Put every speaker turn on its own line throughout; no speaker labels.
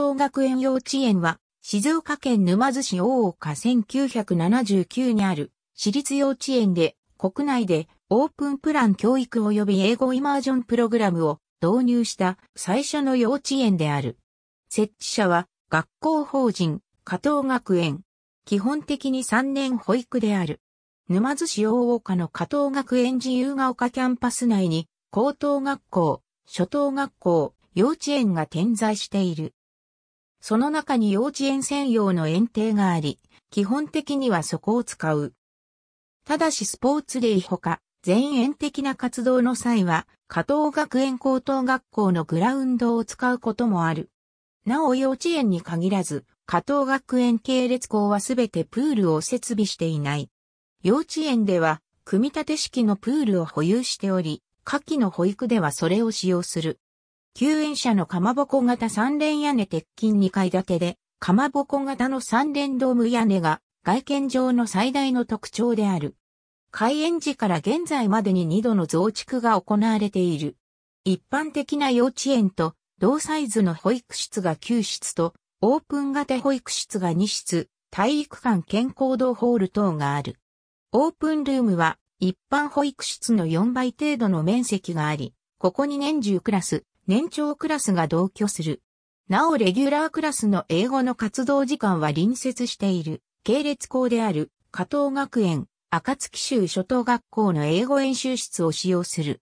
東学園幼稚園は、静岡県沼津市大岡1979にある私立幼稚園で国内でオープンプラン教育及び英語イマージョンプログラムを導入した最初の幼稚園である。設置者は学校法人加藤学園。基本的に3年保育である。沼津市大岡の加藤学園自由が丘キャンパス内に高等学校、初等学校、幼稚園が点在している。その中に幼稚園専用の園庭があり、基本的にはそこを使う。ただしスポーツデイほか、全園的な活動の際は、加藤学園高等学校のグラウンドを使うこともある。なお幼稚園に限らず、加藤学園系列校はすべてプールを設備していない。幼稚園では、組み立て式のプールを保有しており、夏季の保育ではそれを使用する。救援車のかまぼこ型三連屋根鉄筋2階建てで、かまぼこ型の三連ドーム屋根が外見上の最大の特徴である。開園時から現在までに2度の増築が行われている。一般的な幼稚園と同サイズの保育室が9室とオープン型保育室が2室、体育館健康堂ホール等がある。オープンルームは一般保育室の4倍程度の面積があり、ここに年中クラス、年長クラスが同居する。なおレギュラークラスの英語の活動時間は隣接している、系列校である、加藤学園、暁州初等学校の英語演習室を使用する。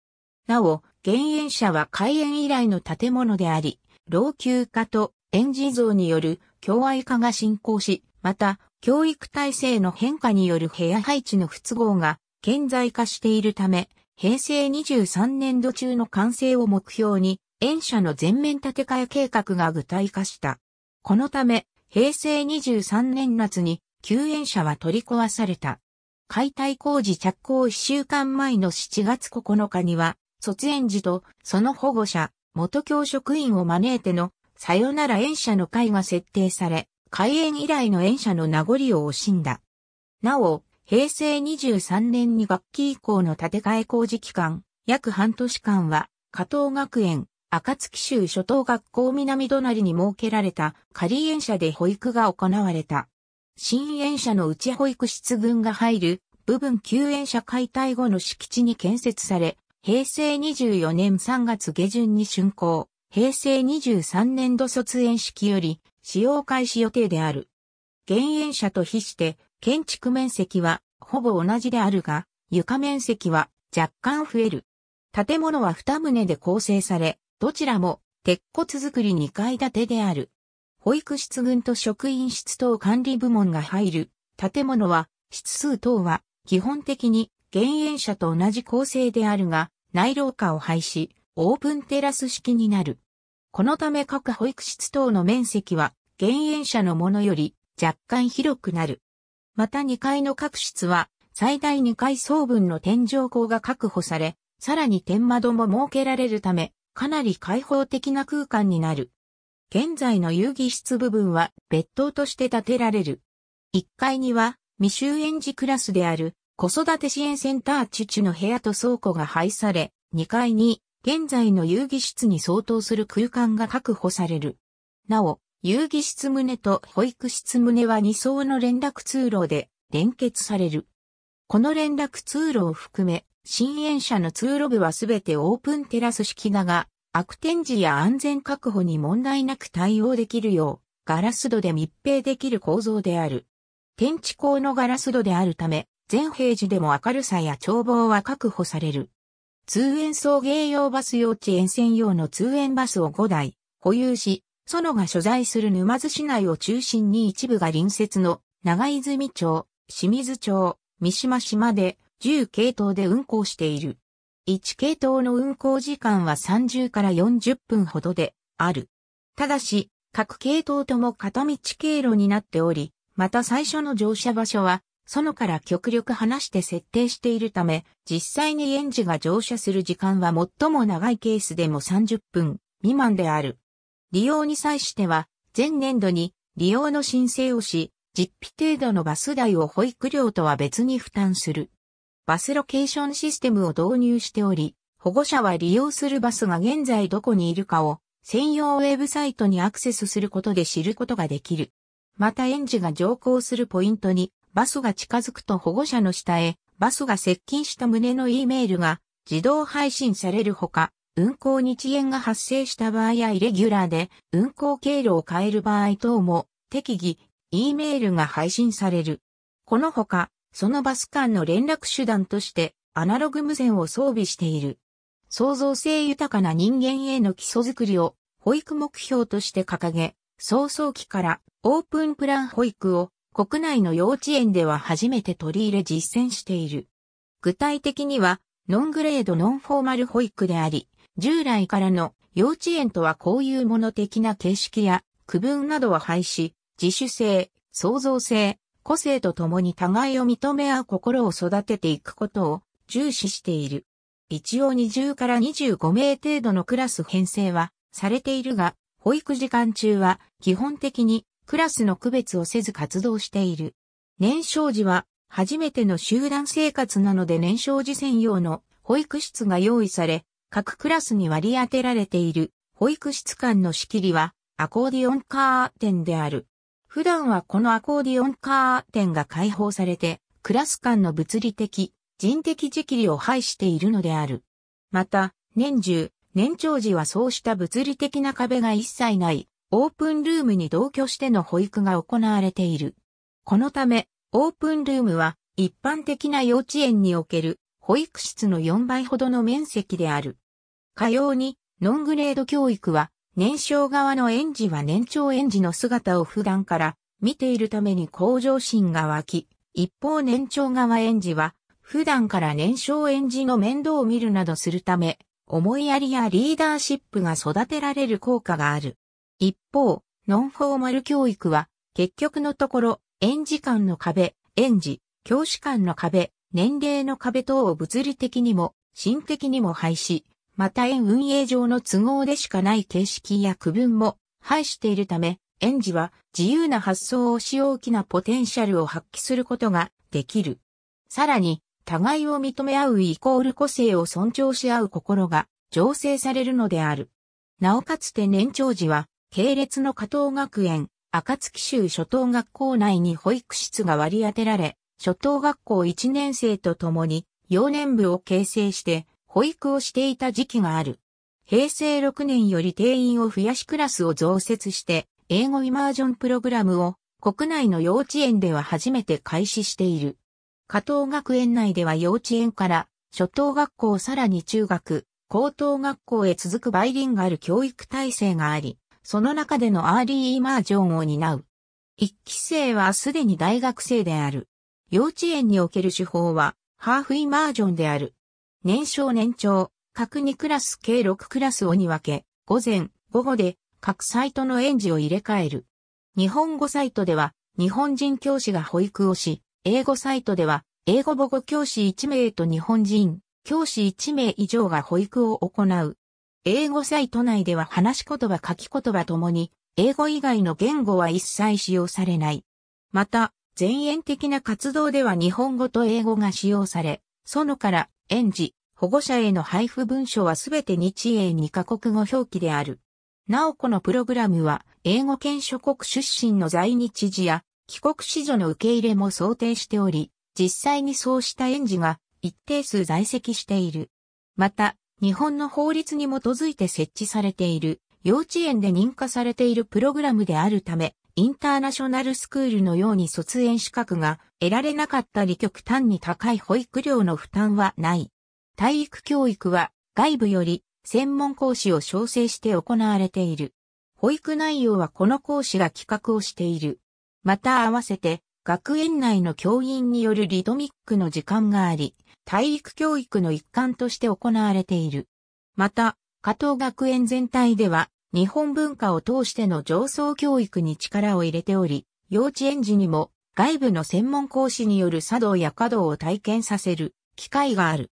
なお、減塩者は開園以来の建物であり、老朽化と園児像による教愛化が進行し、また、教育体制の変化による部屋配置の不都合が顕在化しているため、平成23年度中の完成を目標に、園舎の全面建て替え計画が具体化した。このため、平成23年夏に旧園舎は取り壊された。解体工事着工1週間前の7月9日には、卒園児とその保護者、元教職員を招いての、さよなら園舎の会が設定され、開園以来の園舎の名残を惜しんだ。なお、平成23年に学期以降の建て替え工事期間、約半年間は、加藤学園、暁州初等学校南隣に設けられた仮園舎で保育が行われた。新園舎の内保育室群が入る部分旧園舎解体後の敷地に建設され、平成24年3月下旬に竣工、平成23年度卒園式より使用開始予定である。減園舎と比して建築面積はほぼ同じであるが、床面積は若干増える。建物は2棟で構成され、どちらも鉄骨造り2階建てである。保育室群と職員室等管理部門が入る建物は、室数等は基本的に減塩車と同じ構成であるが、内廊下を廃止、オープンテラス式になる。このため各保育室等の面積は、減塩車のものより若干広くなる。また2階の各室は、最大2階層分の天井高が確保され、さらに天窓も設けられるため、かなり開放的な空間になる。現在の遊戯室部分は別棟として建てられる。1階には未就園児クラスである子育て支援センターチュチュの部屋と倉庫が配され、2階に現在の遊戯室に相当する空間が確保される。なお、遊戯室棟と保育室棟は2層の連絡通路で連結される。この連絡通路を含め、新園舎の通路部はすべてオープンテラス式だが、悪天時や安全確保に問題なく対応できるよう、ガラス戸で密閉できる構造である。天地高のガラス戸であるため、全平時でも明るさや眺望は確保される。通園送迎用バス用地沿線用の通園バスを5台保有し、園が所在する沼津市内を中心に一部が隣接の長泉町、清水町、三島市まで10系統で運行している。1系統の運行時間は30から40分ほどである。ただし、各系統とも片道経路になっており、また最初の乗車場所は、そのから極力離して設定しているため、実際に園児が乗車する時間は最も長いケースでも30分未満である。利用に際しては、前年度に利用の申請をし、実費程度のバス代を保育料とは別に負担する。バスロケーションシステムを導入しており、保護者は利用するバスが現在どこにいるかを専用ウェブサイトにアクセスすることで知ることができる。また園児が乗降するポイントにバスが近づくと保護者の下へバスが接近した旨の E メールが自動配信されるほか、運行日遅延が発生した場合やイレギュラーで運行経路を変える場合等も適宜 E メールが配信される。このほか、そのバス間の連絡手段として、アナログ無線を装備している。創造性豊かな人間への基礎づくりを、保育目標として掲げ、早々期からオープンプラン保育を国内の幼稚園では初めて取り入れ実践している。具体的には、ノングレードノンフォーマル保育であり、従来からの幼稚園とはこういうもの的な形式や区分などは廃止、自主性、創造性、個性とともに互いを認め合う心を育てていくことを重視している。一応20から25名程度のクラス編成はされているが、保育時間中は基本的にクラスの区別をせず活動している。年少時は初めての集団生活なので年少時専用の保育室が用意され、各クラスに割り当てられている保育室間の仕切りはアコーディオンカーテンである。普段はこのアコーディオンカーテンが開放されて、クラス間の物理的、人的時期を排しているのである。また、年中、年長時はそうした物理的な壁が一切ない、オープンルームに同居しての保育が行われている。このため、オープンルームは、一般的な幼稚園における、保育室の4倍ほどの面積である。かように、ノングレード教育は、年少側の園児は年長園児の姿を普段から見ているために向上心が湧き、一方年長側園児は普段から年少園児の面倒を見るなどするため、思いやりやリーダーシップが育てられる効果がある。一方、ノンフォーマル教育は、結局のところ、園児間の壁、園児、教師間の壁、年齢の壁等を物理的にも、心的にも廃止、また園運営上の都合でしかない形式や区分も排しているため、園児は自由な発想をし大きなポテンシャルを発揮することができる。さらに、互いを認め合うイコール個性を尊重し合う心が醸成されるのである。なおかつて年長児は、系列の加藤学園、暁州初等学校内に保育室が割り当てられ、初等学校1年生と共に幼年部を形成して保育をしていた時期がある。平成6年より定員を増やしクラスを増設して、英語イマージョンプログラムを国内の幼稚園では初めて開始している。加藤学園内では幼稚園から初等学校さらに中学、高等学校へ続くバイリンガル教育体制があり、その中でのアーリーイマージョンを担う。一期生はすでに大学生である。幼稚園における手法は、ハーフイマージョンである。年少年長、各2クラス計6クラスをに分け、午前、午後で各サイトの園児を入れ替える。日本語サイトでは日本人教師が保育をし、英語サイトでは英語母語教師1名と日本人教師1名以上が保育を行う。英語サイト内では話し言葉書き言葉ともに、英語以外の言語は一切使用されない。また、前沿的な活動では日本語と英語が使用され、そのから園児、保護者への配布文書はすべて日英二カ国語表記である。なおこのプログラムは、英語圏諸国出身の在日時や、帰国子女の受け入れも想定しており、実際にそうした園児が一定数在籍している。また、日本の法律に基づいて設置されている、幼稚園で認可されているプログラムであるため、インターナショナルスクールのように卒園資格が得られなかったり極端に高い保育料の負担はない。体育教育は外部より専門講師を招請して行われている。保育内容はこの講師が企画をしている。また合わせて学園内の教員によるリトミックの時間があり、体育教育の一環として行われている。また、加藤学園全体では日本文化を通しての上層教育に力を入れており、幼稚園児にも外部の専門講師による茶道や華道を体験させる機会がある。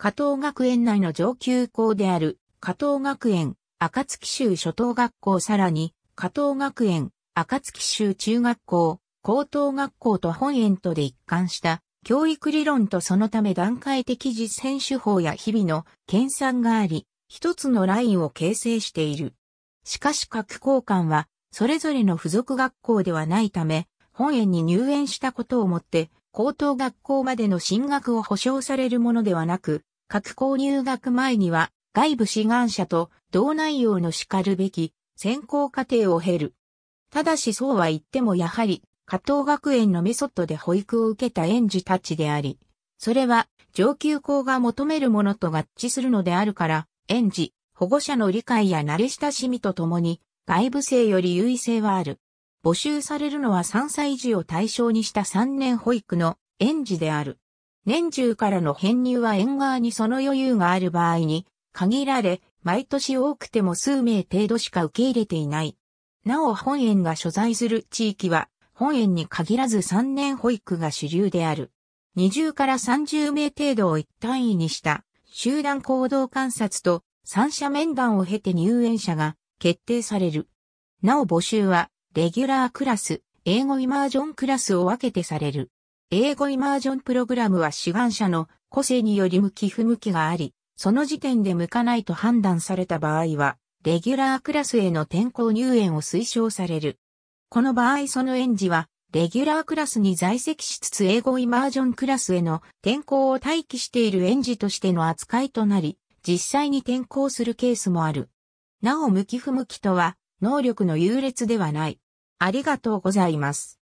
加藤学園内の上級校である、加藤学園、暁州初等学校さらに、加藤学園、暁州中学校、高等学校と本園とで一貫した、教育理論とそのため段階的実践手法や日々の研鑽があり、一つのラインを形成している。しかし各校間は、それぞれの付属学校ではないため、本園に入園したことをもって、高等学校までの進学を保障されるものではなく、各校入学前には外部志願者と同内容の叱るべき専攻過程を経る。ただしそうは言ってもやはり、加藤学園のメソッドで保育を受けた園児たちであり、それは上級校が求めるものと合致するのであるから、園児、保護者の理解や慣れ親しみとともに、外部生より優位性はある。募集されるのは3歳児を対象にした3年保育の園児である。年中からの編入は縁側にその余裕がある場合に、限られ、毎年多くても数名程度しか受け入れていない。なお本園が所在する地域は、本園に限らず3年保育が主流である。20から30名程度を一単位にした集団行動観察と三者面談を経て入園者が決定される。なお募集は、レギュラークラス、英語イマージョンクラスを分けてされる。英語イマージョンプログラムは志願者の個性により向き不向きがあり、その時点で向かないと判断された場合は、レギュラークラスへの転校入園を推奨される。この場合その園児は、レギュラークラスに在籍しつつ英語イマージョンクラスへの転校を待機している園児としての扱いとなり、実際に転校するケースもある。なお向き不向きとは、能力の優劣ではない。ありがとうございます。